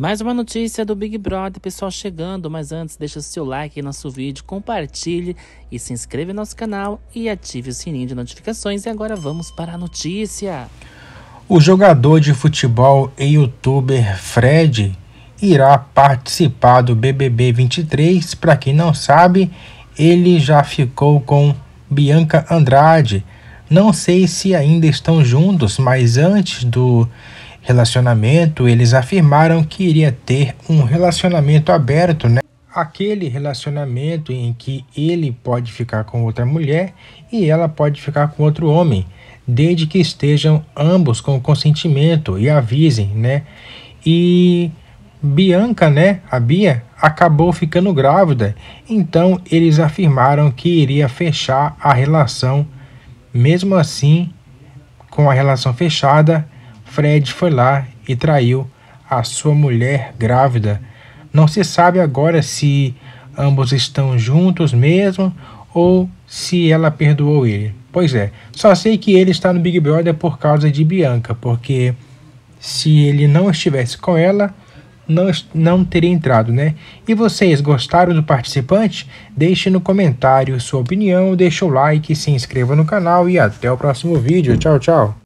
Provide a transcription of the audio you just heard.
Mais uma notícia do Big Brother, pessoal, chegando. Mas antes, deixa seu like no nosso vídeo, compartilhe e se inscreva no nosso canal e ative o sininho de notificações. E agora vamos para a notícia. O jogador de futebol e youtuber Fred irá participar do BBB 23. Para quem não sabe, ele já ficou com Bianca Andrade. Não sei se ainda estão juntos, mas antes do relacionamento, eles afirmaram que iria ter um relacionamento aberto, né? Aquele relacionamento em que ele pode ficar com outra mulher e ela pode ficar com outro homem, desde que estejam ambos com consentimento e avisem, né? E Bianca, né, a Bia, acabou ficando grávida, então eles afirmaram que iria fechar a relação. Mesmo assim, com a relação fechada, Fred foi lá e traiu a sua mulher grávida. Não se sabe agora se ambos estão juntos mesmo ou se ela perdoou ele. Pois é, só sei que ele está no Big Brother por causa de Bianca, porque se ele não estivesse com ela, não, não teria entrado, né? E vocês gostaram do participante? Deixe no comentário sua opinião, deixe o like, se inscreva no canal e até o próximo vídeo. Tchau, tchau!